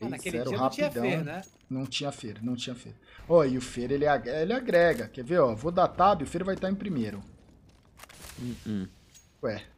Ah, naquele dia rapidão. não tinha né? Não tinha feira, não tinha feira. Ó, oh, e o feira ele, ag ele agrega. Quer ver, ó? Vou dar tab, o feira vai estar em primeiro. Uh -uh. Ué,